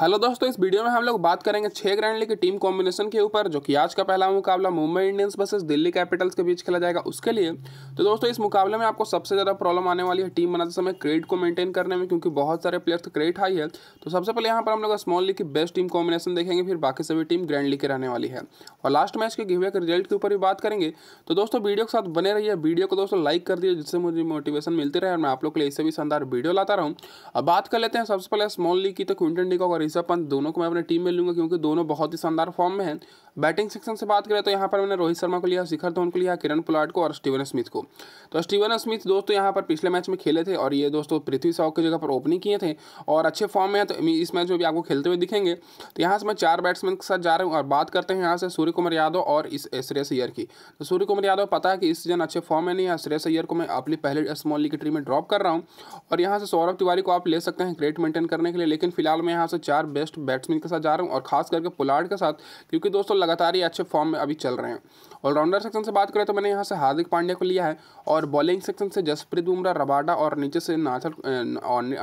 hello दोस्तों इस video में हम लोग बात करेंगे छह ग्रैंड लीग की टीम कॉम्बिनेशन के ऊपर जो कि आज का पहला मुकाबला Mumbai Indians versus Delhi Capitals के बीच खेला जाएगा उसके लिए तो दोस्तों इस मुकाबले में आपको सबसे ज़्यादा प्रॉब्लम आने वाली है टीम बनाते समय क्रेडिट को मेंटेन करने में क्योंकि बहुत सारे प्लेयर्स क्रेडिट हाई है तो सबसे पहले यहाँ पर हम लोग स्मॉल लीग की बेस्ट टीम कॉम्बिनेशन देखेंगे फिर बाकी सभी टीम ग्रैंड लीग के रहने वाली है और लास्ट मैच के गिवे के रिजल्ट के ऊपर भी बात करेंगे तो दोस्तों वीडियो के साथ बने रहिए वीडियो को दोस्तों लाइक कर दिए जिससे मुझे मोटिवेशन मिलती रहे और मैं आप लोग के लिए इससे भी शानदार वीडियो लाता हूँ अब बात कर लेते हैं सबसे पहले स्मॉल लीग की तो क्विंटन डिकॉक और ऋषभ पंत दोनों को मैं अपनी टीम में लूंगा क्योंकि दोनों बहुत ही शानदार फॉर्म में हैं बैटिंग सेक्शन से बात करें तो यहाँ पर मैंने रोहित शर्मा को लिया शिखर धोन को लिया किरण पुलाट को और स्टीवन स्मिथ को तो स्टीवन स्मिथ दोस्तों यहाँ पर पिछले मैच में खेले थे और ये दोस्तों पृथ्वी साहू की जगह पर ओपनिंग किए थे और अच्छे फॉर्म में है तो इस मैच में भी आपको खेलते हुए दिखेंगे तो यहाँ से मैं चार बैट्समैन के साथ जा रहा हूँ और बात करते हैं यहाँ से सूर्य कुमार यादव और इस श्रेयस अय्यर की तो सूर्य कुमार यादव पता है कि इस सीजन अच्छे फॉर्म में नहीं है श्रेयस अयर को मैं अपनी पहले स्मॉल लीग ट्री में ड्रॉप कर रहा हूँ और यहाँ से सौरभ तिवारी को आप ले सकते हैं ग्रेट मेंटेन करने के लिए लेकिन फिलहाल मैं यहाँ से चार बेस्ट बैट्समैन के साथ जा रहा हूँ और खास करके पुलाड के साथ क्योंकि दोस्तों लगातार ही अच्छे फॉर्म में अभी चल रहे हैं ऑलराउंडर सेक्शन से बात करें तो मैंने यहाँ से हार्दिक पांड्या को लिया है और बॉलिंग सेक्शन से जसप्रीत बुमराह रबाडा और नीचे से नाथर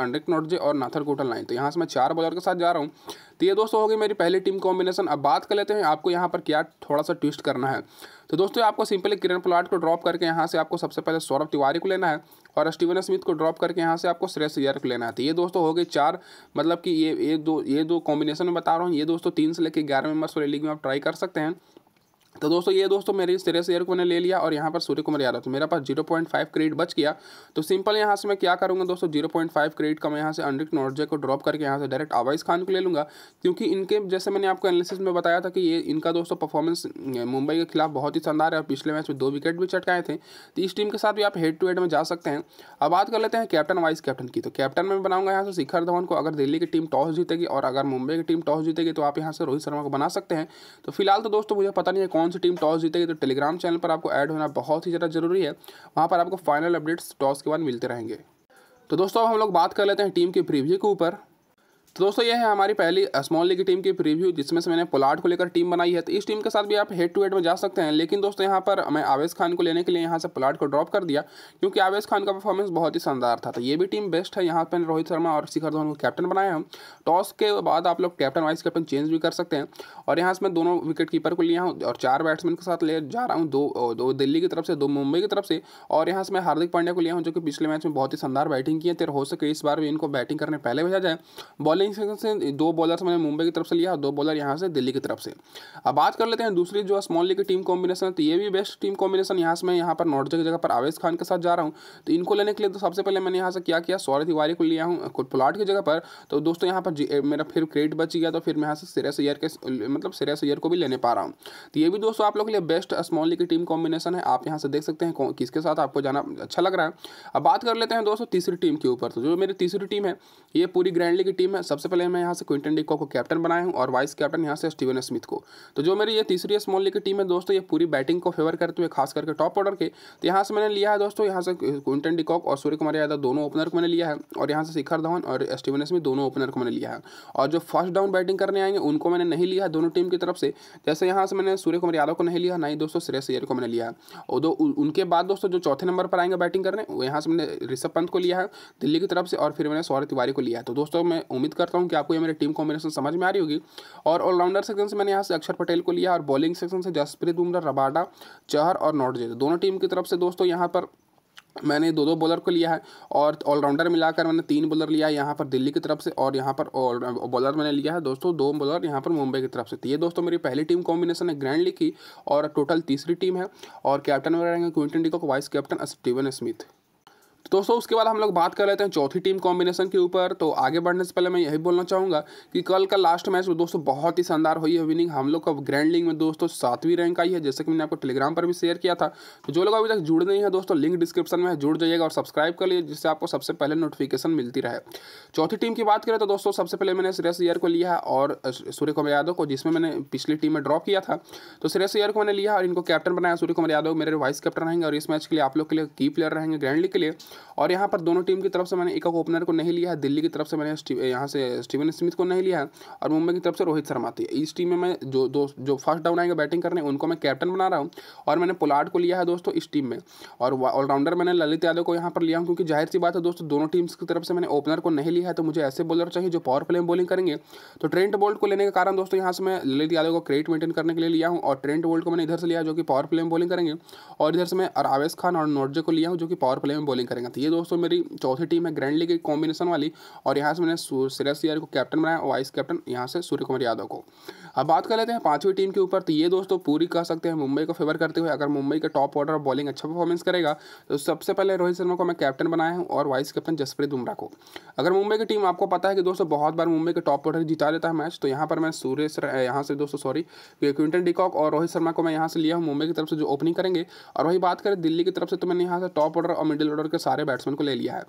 अंडिक नोटजे और नाथर कोटल लाइन तो यहाँ से मैं चार बॉलर के साथ जा रहा हूँ तो ये दोस्तों होगी मेरी पहली टीम कॉम्बिनेशन अब बात कर लेते हैं आपको यहाँ पर क्या थोड़ा सा ट्विस्ट करना है तो दोस्तों आपको सिंपली किरण प्लाट को ड्रॉप करके यहाँ से आपको सबसे पहले सौरभ तिवारी को लेना है और स्टीवन स्मिथ को ड्रॉप करके यहाँ से आपको श्रेयस अय्यर को लेना था तो ये दोस्तों हो गए चार मतलब कि ये ये दो ये दो कॉम्बिनेशन में बता रहा हूँ ये दोस्तों तीन से लेकर ग्यारह मेंबर्स वाली लीग में आप ट्राई कर सकते हैं तो दोस्तों ये दोस्तों मेरे श्रेयस अयर को मैंने ले लिया और यहाँ पर सूर्य कुमार यादव तो मेरा पास जीरो पॉइंट फाइव क्रेडिट बच गया तो सिंपल यहाँ से मैं क्या करूँगा दोस्तों जीरो पॉइंट फाइव क्रेडिट का मैं यहाँ से अंड्रिक नॉर्जे को ड्रॉप करके यहाँ से डायरेक्ट आवाइस खान को ले लूँगा क्योंकि इनके जैसे मैंने आपको एनालिसिस में बताया था कि ये इनका दोस्तों परफॉर्मेंस मुंबई के खिलाफ बहुत ही शानदार है और पिछले मैच में दो विकेट भी चटकाए थे तो इस टीम के साथ भी आप हेड टू हेड में जा सकते हैं अब बात कर लेते हैं कैप्टन वाइस कैप्टन की तो कैप्टन में बनाऊंगा यहाँ से शिखर धवन को अगर दिल्ली की टीम टॉस जीतेगी और अगर मुंबई की टीम टॉस जीतेगी तो आप यहाँ से रोहित शर्मा को बना सकते हैं तो फिलहाल तो दोस्तों मुझे पता नहीं है कौन कौन सी टीम टॉस जीतेगी तो टेलीग्राम चैनल पर आपको ऐड होना बहुत ही ज़्यादा जरूरी है वहाँ पर आपको फाइनल अपडेट्स टॉस के बाद मिलते रहेंगे तो दोस्तों अब हम लोग बात कर लेते हैं टीम के प्रीव्यू के ऊपर तो दोस्तों यह है हमारी पहली स्मॉल लीग की टीम की प्रीव्यू जिसमें से मैंने पोलार्ड को लेकर टीम बनाई है तो इस टीम के साथ भी आप हेड टू हेड में जा सकते हैं लेकिन दोस्तों यहाँ पर मैं आवेश खान को लेने के लिए यहाँ से पोलार्ड को ड्रॉप कर दिया क्योंकि आवेश खान का परफॉर्मेंस बहुत ही शानदार था तो ये भी टीम बेस्ट है यहाँ पर रोहित शर्मा और शिखर धवन को कैप्टन बनाया हम टॉस तो के बाद आप लोग कैप्टन वाइस कैप्टन चेंज भी कर सकते हैं और यहाँ से मैं दोनों विकेट कीपर को लिया हूँ और चार बैट्समैन के साथ ले जा रहा हूँ दो दो दिल्ली की तरफ से दो मुंबई की तरफ से और यहाँ से मैं हार्दिक पांड्या को लिया हूँ जो कि पिछले मैच में बहुत ही शानदार बैटिंग की है तेरे हो सके इस बार भी इनको बैटिंग करने पहले भेजा जाए बॉलिंग पहले ही से दो बॉलर मैंने मुंबई की तरफ से लिया और दो बॉलर यहाँ से दिल्ली की तरफ से अब बात कर लेते हैं दूसरी जो स्मॉल लीग की टीम कॉम्बिनेशन तो ये भी बेस्ट टीम कॉम्बिनेशन यहाँ से मैं यहाँ पर नॉर्थ की जगह पर आवेश खान के साथ जा रहा हूँ तो इनको लेने के लिए तो सबसे पहले मैंने यहाँ से क्या किया सौरभ तिवारी को लिया हूँ प्लाट की जगह पर तो दोस्तों यहाँ पर मेरा फिर क्रेडिट बच गया तो फिर मैं यहाँ से सिरे सैयर के मतलब सिरे सैयर को भी लेने पा रहा हूँ तो ये भी दोस्तों आप लोग के लिए बेस्ट स्मॉल लीग की टीम कॉम्बिनेशन है आप यहाँ से देख सकते हैं किसके साथ आपको जाना अच्छा लग रहा है अब बात कर लेते हैं दोस्तों तीसरी टीम के ऊपर तो जो मेरी तीसरी टीम है ये पूरी ग्रैंड लीग की टीम है सबसे पहले मैं यहाँ से क्विंटन डिको को कैप्टन बनाया हूँ और वाइस कैप्टन यहाँ से स्टीवन स्मिथ को तो जो मेरी ये तीसरी स्मॉल लीग की टीम है दोस्तों ये पूरी बैटिंग को फेवर करते हुए खास करके टॉप ऑर्डर के तो यहाँ से मैंने लिया है दोस्तों यहाँ से क्विंटन डिकॉक और सूर्य कुमार यादव दोनों ओपनर को मैंने लिया है और यहाँ से शिखर धवन और स्टीवन स्मिथ दोनों ओपनर को मैंने लिया है और जो फर्स्ट डाउन बैटिंग करने आएंगे उनको मैंने नहीं लिया है दोनों टीम की तरफ से जैसे यहाँ से मैंने सूर्य कुमार यादव को नहीं लिया ना ही दोस्तों श्रेय अय्यर को मैंने लिया है और दो उनके बाद दोस्तों जो चौथे नंबर पर आएंगे बैटिंग करने यहाँ से मैंने ऋषभ पंत को लिया है दिल्ली की तरफ से और फिर मैंने सौरभ तिवारी को लिया तो दोस्तों मैं उम्मीद करता हूँ कि आपको ये मेरी टीम कॉम्बिनेशन समझ में आ रही होगी और ऑलराउंडर सेक्शन से मैंने यहाँ से अक्षर पटेल को लिया और बॉलिंग सेक्शन से जसप्रीत बुमराह रबाडा चहर और नॉटजेज दोनों टीम की तरफ से दोस्तों यहाँ पर मैंने दो दो बॉलर को लिया है और ऑलराउंडर मिलाकर मैंने तीन बॉलर लिया है यहाँ पर दिल्ली की तरफ से और यहाँ पर बॉलर मैंने लिया है दोस्तों दो बॉलर यहाँ पर मुंबई की तरफ से तो ये दोस्तों मेरी पहली टीम कॉम्बिनेशन है ग्रैंड लीग की और टोटल तीसरी टीम है और कैप्टन वगैरह क्विंटन क्विंटन को वाइस कैप्टन स्टीवन स्मिथ तो दोस्तों उसके बाद हम लोग बात कर लेते हैं चौथी टीम कॉम्बिनेशन के ऊपर तो आगे बढ़ने से पहले मैं यही बोलना चाहूँगा कि कल का लास्ट मैच तो दोस्तों बहुत ही शानदार हुई है विनिंग हम लोग का ग्रैंड लीग में दोस्तों सातवीं रैंक आई है जैसे कि मैंने आपको टेलीग्राम पर भी शेयर किया था तो जो लोग अभी तक जुड़ नहीं है दोस्तों लिंक डिस्क्रिप्शन में जुड़ जाइएगा और सब्सक्राइब कर लीजिए जिससे आपको सबसे पहले नोटिफिकेशन मिलती रहे चौथी टीम की बात करें तो दोस्तों सबसे पहले मैंने श्रेयस ईयर को लिया और सूर्य कुमार यादव को जिसमें मैंने पिछली टीम में ड्रॉप किया था तो श्रेयस ईयर को मैंने लिया और इनको कैप्टन बनाया सूर्य कुमार यादव मेरे वाइस कैप्टन रहेंगे और इस मैच के लिए आप लोग के लिए की प्लेयर रहेंगे ग्रैंड लीग के लिए और यहाँ पर दोनों टीम की तरफ से मैंने एक ओपनर को नहीं लिया है दिल्ली की तरफ से मैंने यहाँ से स्टीवन स्मिथ को नहीं लिया है और मुंबई की तरफ से रोहित शर्मा थी इस टीम में मैं जो दो जो फर्स्ट डाउन आएंगे बैटिंग करने उनको मैं कैप्टन बना रहा हूँ और मैंने पोलार्ड को लिया है दोस्तों इस टीम में और ऑलराउंडर मैंने ललित यादव को यहाँ पर लिया हूँ क्योंकि जाहिर सी बात है दोस्तों दोनों टीम्स की तरफ से मैंने ओपनर को नहीं लिया है तो मुझे ऐसे बॉलर चाहिए जो पावर प्ले में बॉलिंग करेंगे तो ट्रेंट बोल्ट को लेने के कारण दोस्तों यहाँ से मैं ललित यादव को क्रेडिट मेंटेन करने के लिए लिया हूँ और ट्रेंट बोल्ट को मैंने इधर से लिया जो कि पावर प्ले में बॉलिंग करेंगे और इधर से मैं आवेश खान और नोर्जे को लिया हूँ जो कि पावर प्ले में बॉलिंग करेंगे करेंगे तो ये दोस्तों मेरी चौथी टीम है ग्रैंड लीग कॉम्बिनेशन वाली और यहाँ से मैंने श्रेयस अय्यर को कैप्टन बनाया वाइस कैप्टन यहाँ से सूर्य कुमार यादव को अब बात कर लेते हैं पांचवी टीम के ऊपर तो ये दोस्तों पूरी कह सकते हैं मुंबई को फेवर करते हुए अगर मुंबई का टॉप ऑर्डर और बॉलिंग अच्छा परफॉर्मेंस करेगा तो सबसे पहले रोहित शर्मा को मैं कैप्टन बनाया हूँ और वाइस कैप्टन जसप्रीत बुमराह को अगर मुंबई की टीम आपको पता है कि दोस्तों बहुत बार मुंबई के टॉप ऑर्डर जिता लेता है मैच तो यहाँ पर मैं सुरेश यहाँ से दोस्तों सॉरी क्विंटन डिकॉक और रोहित शर्मा को मैं यहाँ से लिया हूँ मुंबई की तरफ से जो ओपनिंग करेंगे और वही बात करें दिल्ली की तरफ से तो मैंने यहाँ से टॉप ऑर्डर और मिडिल ऑर्डर के सारे बैट्समैन को ले लिया है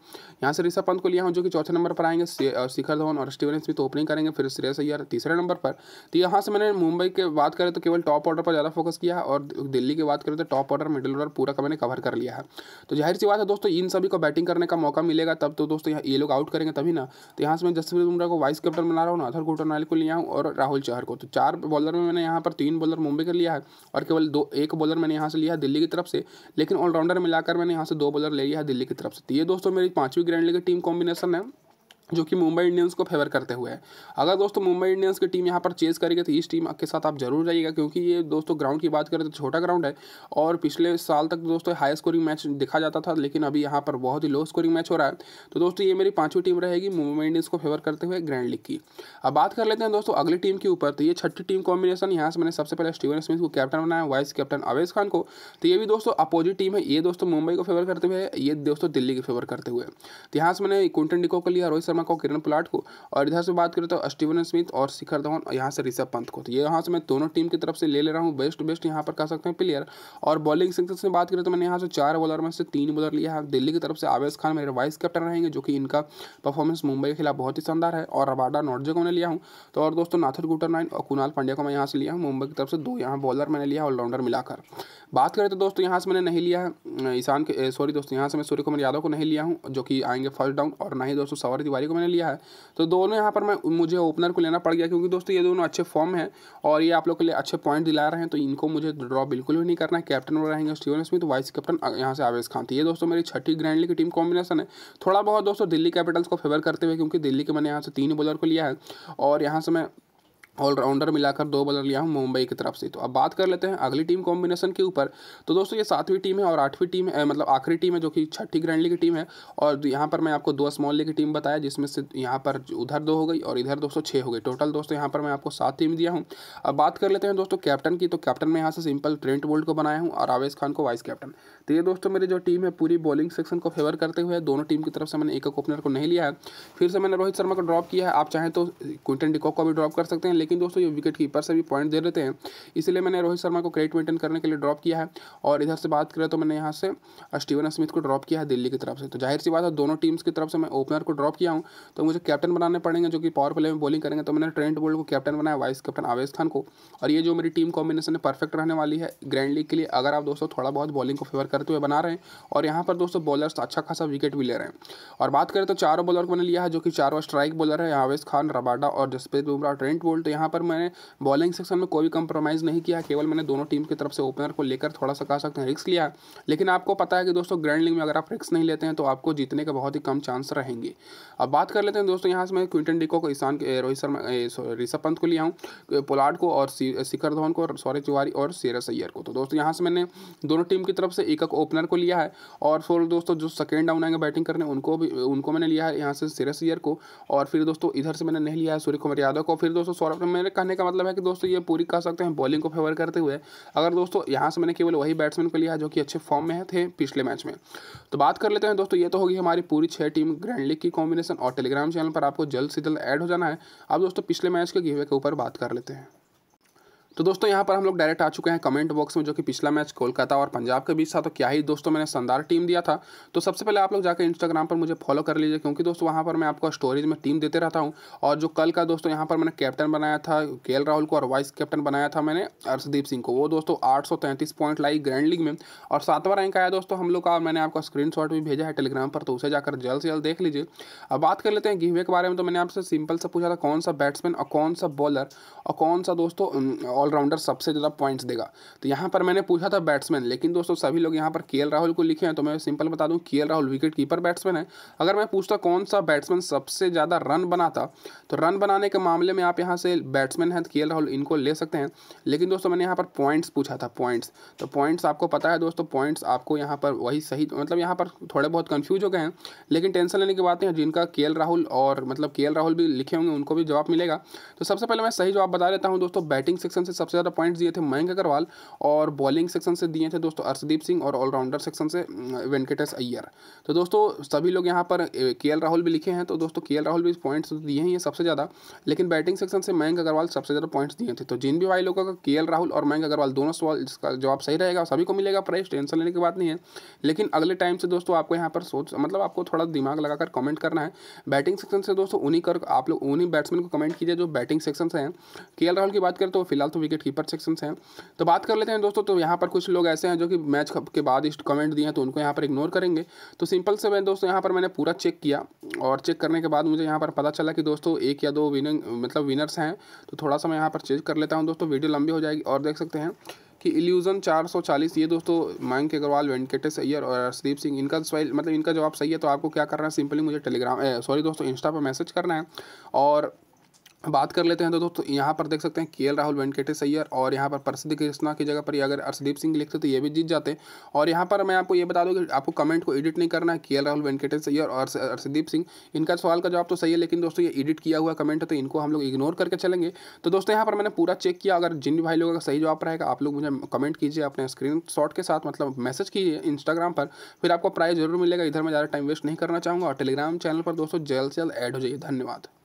यहाँ से ऋषभ पंत को लिया हूँ जो कि चौथे नंबर पर आएंगे शिखर धवन और स्टीवन स्मिथ ओपनिंग तो करेंगे फिर श्रेयस अय्यर तीसरे नंबर पर तो यहाँ यहाँ से मैंने मुंबई के बात करें तो केवल टॉप ऑर्डर पर ज़्यादा फोकस किया है और दिल्ली की बात करें तो टॉप ऑर्डर मिडिल ऑर्डर पूरा का मैंने कवर कर लिया है तो जाहिर सी बात है दोस्तों इन सभी को बैटिंग करने का मौका मिलेगा तब तो दोस्तों यहाँ ये लोग आउट करेंगे तभी ना तो यहाँ से मैं जसप्रीत बुमरा को वाइस कैप्टन बना रहा हूँ नाथर घोटानाल को लिया हूँ और राहुल चहर को तो चार बॉलर में मैंने यहाँ पर तीन बॉलर मुंबई का लिया है और केवल दो एक बॉलर मैंने यहाँ से लिया है दिल्ली की तरफ से लेकिन ऑलराउंडर मिलाकर मैंने यहाँ से दो बॉलर ले लिया है दिल्ली की तरफ से तो ये दोस्तों मेरी पाँचवीं ग्रैंड लीग टीम कॉम्बिनेशन है जो कि मुंबई इंडियंस को फेवर करते हुए है अगर दोस्तों मुंबई इंडियंस की टीम यहाँ पर चेज करेगी तो इस टीम के साथ आप जरूर जाइएगा क्योंकि ये दोस्तों ग्राउंड की बात करें तो छोटा ग्राउंड है और पिछले साल तक दोस्तों हाई स्कोरिंग मैच देखा जाता था लेकिन अभी यहाँ पर बहुत ही लो स्कोरिंग मैच हो रहा है तो दोस्तों ये मेरी पाँचवीं टीम रहेगी मुंबई इंडियंस को फेवर करते हुए ग्रैंड लीग की अब बात कर लेते हैं दोस्तों अगली टीम के ऊपर तो ये छठी टीम कॉम्बिनेशन यहाँ से मैंने सबसे पहले स्टीवन स्मिथ को कैप्टन बनाया वाइस कैप्टन अवेश खान को तो ये भी दोस्तों अपोजिट टीम है ये दोस्तों मुंबई को फेवर करते हुए ये दोस्तों दिल्ली को फेवर करते हुए तो यहाँ से मैंने कुंटन डिको को लिया रोहित शर्मा शर्मा को किरण पुलाट को और इधर से बात करें तो स्टीवन स्मिथ और शिखर धवन और यहाँ से ऋषभ पंत को तो ये यहाँ से मैं दोनों टीम की तरफ से ले ले रहा हूँ बेस्ट बेस्ट यहाँ पर कह सकते हैं प्लेयर और बॉलिंग सेंक्शन में बात करें तो मैंने यहाँ से चार बॉलर में से तीन बॉलर लिया है दिल्ली की तरफ से आवेश खान मेरे वाइस कैप्टन रहेंगे जो कि इनका परफॉर्मेंस मुंबई के खिलाफ बहुत ही शानदार है और रबाडा नॉर्जे को मैंने लिया हूँ तो और दोस्तों नाथर गुटर नाइन और कुणाल पांड्या को मैं यहाँ से लिया हूँ मुंबई की तरफ से दो यहाँ बॉलर मैंने लिया ऑलराउंडर मिलाकर बात करें तो दोस्तों यहाँ से मैंने नहीं लिया ईशान के सॉरी दोस्तों यहाँ से मैं सूर्य कुमार यादव को नहीं लिया हूँ जो कि आएंगे फर्स्ट डाउन और ना ही दोस्तों सवारी तिवारी को मैंने लिया है तो दोनों यहाँ पर मैं मुझे ओपनर को लेना पड़ गया क्योंकि दोस्तों ये दोनों अच्छे फॉर्म है और ये आप लोग के लिए अच्छे पॉइंट दिला रहे हैं तो इनको मुझे ड्रॉ बिल्कुल भी नहीं करना है कैप्टन वो रहेंगे स्टीवन स्मिथ वाइस कैप्टन यहाँ से आवेश खान थी तो ये दोस्तों मेरी छठी ग्रैंड लीग की टीम कॉम्बिनेशन है थोड़ा बहुत दोस्तों दिल्ली कैपिटल्स को फेवर करते हुए क्योंकि दिल्ली के मैंने यहाँ से तीन बॉलर को लिया है और यहाँ से मैं ऑलराउंडर मिलाकर दो बॉलर लिया हूँ मुंबई की तरफ से तो अब बात कर लेते हैं अगली टीम कॉम्बिनेशन के ऊपर तो दोस्तों ये सातवीं टीम है और आठवीं टीम है मतलब आखिरी टीम है जो कि छठी ग्रैंड लीग की टीम है और यहाँ पर मैं आपको दो स्मॉल लीग की टीम बताया जिसमें से यहाँ पर उधर दो हो गई और इधर दोस्तों छः हो गई टोटल दोस्तों यहाँ पर मैं आपको सात टीम दिया हूँ अब बात कर लेते हैं दोस्तों कैप्टन की तो कैप्टन में यहाँ से सिंपल ट्रेंट बोल्ट को बनाया हूँ और आवेश खान को वाइस कैप्टन तो ये दोस्तों मेरी जो टीम है पूरी बॉलिंग सेक्शन को फेवर करते हुए दोनों टीम की तरफ से मैंने एक ओपनर को नहीं लिया है फिर से मैंने रोहित शर्मा को ड्रॉप किया है आप चाहें तो क्विंटन डिकॉक को भी ड्रॉप कर सकते हैं लेकिन दोस्तों ये विकेट कीपर से भी पॉइंट दे देते हैं इसलिए मैंने रोहित शर्मा को क्रेडिट मेंटेन करने के लिए ड्रॉप किया है और इधर से बात करें तो मैंने यहाँ से स्टीवन स्मिथ को ड्रॉप किया है दिल्ली की तरफ से तो जाहिर सी बात है दोनों टीम्स की तरफ से मैं ओपनर को ड्रॉप किया हूँ तो मुझे कैप्टन बनाने पड़ेंगे जो कि पावर प्ले में बॉलिंग करेंगे तो मैंने ट्रेंट बोल्ड को कैप्टन बनाया वाइस कैप्टन आवेश खान को और ये जो मेरी टीम कॉम्बिनेशन है परफेक्ट रहने वाली है ग्रैंड लीग के लिए अगर आप दोस्तों थोड़ा बहुत बॉलिंग को फेवर करते हुए बना रहे हैं और यहाँ पर दोस्तों बॉलर्स अच्छा खासा विकेट भी ले रहे हैं और बात करें तो चारों बॉलर को मैंने लिया है जो कि चारों स्ट्राइक बॉलर है आवेश खान रबाडा और जसप्रीत बुमराह ट्रेंट बोल्ट तो यहाँ पर मैंने बॉलिंग सेक्शन में कोई भी कंप्रोमाइज़ नहीं किया केवल मैंने दोनों टीम की तरफ से ओपनर को लेकर थोड़ा सा कह सकते हैं रिक्स लिया लेकिन आपको पता है कि दोस्तों ग्रैंड लीग में अगर आप रिक्स नहीं लेते हैं तो आपको जीतने के बहुत ही कम चांस रहेंगे अब बात कर लेते हैं दोस्तों यहाँ से मैं क्विंटन डिको को ईशान रोहित शर्मा ऋषभ पंत को लिया हूँ पोलार्ड को और शिखर धवन को सौरभ तिवारी और सीरस अय्यर को तो दोस्तों यहाँ से मैंने दोनों टीम की तरफ से एक एक ओपनर को लिया है और फिर दोस्तों जो सेकेंड डाउन आएंगे बैटिंग करने उनको भी उनको मैंने लिया है यहाँ से सीरस अय्यर को और फिर दोस्तों इधर से मैंने नहीं लिया है सूर्य कुमार यादव को फिर दोस्तों सौरभ मतलब मेरे कहने का मतलब है कि दोस्तों ये पूरी कह सकते हैं बॉलिंग को फेवर करते हुए अगर दोस्तों यहाँ से मैंने केवल वही बैट्समैन को लिया जो कि अच्छे फॉर्म में थे पिछले मैच में तो बात कर लेते हैं दोस्तों ये तो होगी हमारी पूरी छः टीम ग्रैंड लीग की कॉम्बिनेशन और टेलीग्राम चैनल पर आपको जल्द से जल्द ऐड हो जाना है अब दोस्तों पिछले मैच के गिवे के ऊपर बात कर लेते हैं तो दोस्तों यहाँ पर हम लोग डायरेक्ट आ चुके हैं कमेंट बॉक्स में जो कि पिछला मैच कोलकाता और पंजाब के बीच था तो क्या ही दोस्तों मैंने शानदार टीम दिया था तो सबसे पहले आप लोग जाकर इंस्टाग्राम पर मुझे फॉलो कर लीजिए क्योंकि दोस्तों वहाँ पर मैं आपको स्टोरीज में टीम देते रहता हूँ और जो कल का दोस्तों यहाँ पर मैंने कैप्टन बनाया था के राहुल को और वाइस कैप्टन बनाया था मैंने अर्षदीप सिंह को वो दोस्तों आठ पॉइंट लाई ग्रैंड लीग में और सातवां रैंक आया दोस्तों हम लोग का मैंने आपका स्क्रीन भी भेजा है टेलीग्राम पर तो उसे जाकर जल्द से जल्द देख लीजिए अब बात कर लेते हैं गिवे के बारे में तो मैंने आपसे सिंपल सा पूछा था कौन सा बैट्समैन और कौन सा बॉलर और कौन सा दोस्तों ऑलराउंडर सबसे ज़्यादा पॉइंट्स देगा तो यहाँ पर मैंने पूछा था बैट्समैन लेकिन दोस्तों सभी लोग यहाँ पर के राहुल को लिखे हैं तो मैं सिंपल बता दूँ के राहुल विकेट कीपर बैट्समैन है अगर मैं पूछता कौन सा बैट्समैन सबसे ज़्यादा रन बनाता तो रन बनाने के मामले में आप यहाँ से बैट्समैन हैं तो के राहुल इनको ले सकते हैं लेकिन दोस्तों मैंने यहाँ पर पॉइंट्स पूछा था पॉइंट्स तो पॉइंट्स आपको पता है दोस्तों पॉइंट्स आपको यहाँ पर वही सही मतलब यहाँ पर थोड़े बहुत कन्फ्यूज हो गए हैं लेकिन टेंशन लेने की बात नहीं जिनका के राहुल और मतलब के राहुल भी लिखे होंगे उनको भी जवाब मिलेगा तो सबसे पहले मैं सही जवाब बता देता हूँ दोस्तों बैटिंग सेक्शन से सबसे ज़्यादा पॉइंट्स दिए थे मयंक अग्रवाल और बॉलिंग सेक्शन से दिए थे दोस्तों अर्शदीप सिंह और ऑलराउंडर सेक्शन से वेंकटेश अय्यर तो दोस्तों सभी लोग यहाँ पर के राहुल भी लिखे हैं तो दोस्तों के राहुल भी पॉइंट्स दिए हैं ये सबसे ज़्यादा लेकिन बैटिंग सेक्शन से मयंक अग्रवाल सबसे ज़्यादा पॉइंट्स दिए थे तो जिन भी भाई लोगों का के राहुल और मयंक अग्रवाल दोनों सवाल जिसका जवाब सही रहेगा सभी को मिलेगा प्राइस टेंशन लेने की बात नहीं है लेकिन अगले टाइम से दोस्तों आपको यहाँ पर सोच मतलब आपको थोड़ा दिमाग लगाकर कमेंट करना है बैटिंग सेक्शन से दोस्तों उन्हीं कर आप लोग उन्हीं बैट्समैन को कमेंट कीजिए जो बैटिंग सेक्शन से हैं के राहुल की बात करें तो फिलहाल तो विकेट कीपर सेक्शन से हैं तो बात कर लेते हैं दोस्तों तो यहाँ पर कुछ लोग ऐसे हैं जो कि मैच के बाद इस कमेंट दिए हैं तो उनको यहाँ पर इग्नोर करेंगे तो सिंपल से मैं दोस्तों यहाँ पर मैंने पूरा चेक किया और चेक करने के बाद मुझे यहाँ पर पता चला कि दोस्तों एक या दो विनिंग मतलब विनर्स हैं तो थोड़ा सा मैं यहाँ पर चेक कर लेता हूँ दोस्तों वीडियो लंबी हो जाएगी और देख सकते हैं कि इल्यूजन 440 ये दोस्तों मयंक अग्रवाल वेंकटेश अय्यर और हरदीप सिंह इनका स्वाइल मतलब इनका जवाब सही है तो आपको क्या करना है सिंपली मुझे टेलीग्राम सॉरी दोस्तों इंस्टा पर मैसेज करना है और बात कर लेते हैं तो दोस्तों यहाँ पर देख सकते हैं के एल राहुल वेंकटेश अय्यर और यहाँ पर प्रसिद्ध कृष्णा की जगह पर अगर अर्शदीप सिंह लिखते तो ये भी जीत जाते और यहाँ पर मैं आपको ये बता दूँ कि आपको कमेंट को एडिट नहीं करना है के एल राहुल वेंकटेश अय्यर और अर्शदीप सिंह इनका सवाल का जवाब तो सही है लेकिन दोस्तों ये एडिट किया हुआ कमेंट है तो इनको हम लोग इग्नोर करके चलेंगे तो दोस्तों यहाँ पर मैंने पूरा चेक किया अगर जिन भी भाई लोगों का सही जवाब रहेगा आप लोग मुझे कमेंट कीजिए अपने स्क्रीन के साथ मतलब मैसेज कीजिए इंस्टाग्राम पर फिर आपको प्राइज जरूर मिलेगा इधर मैं ज़्यादा टाइम वेस्ट नहीं करना चाहूँगा और टेलीग्राम चैनल पर दोस्तों जल्द से जल्द ऐड हो जाइए धन्यवाद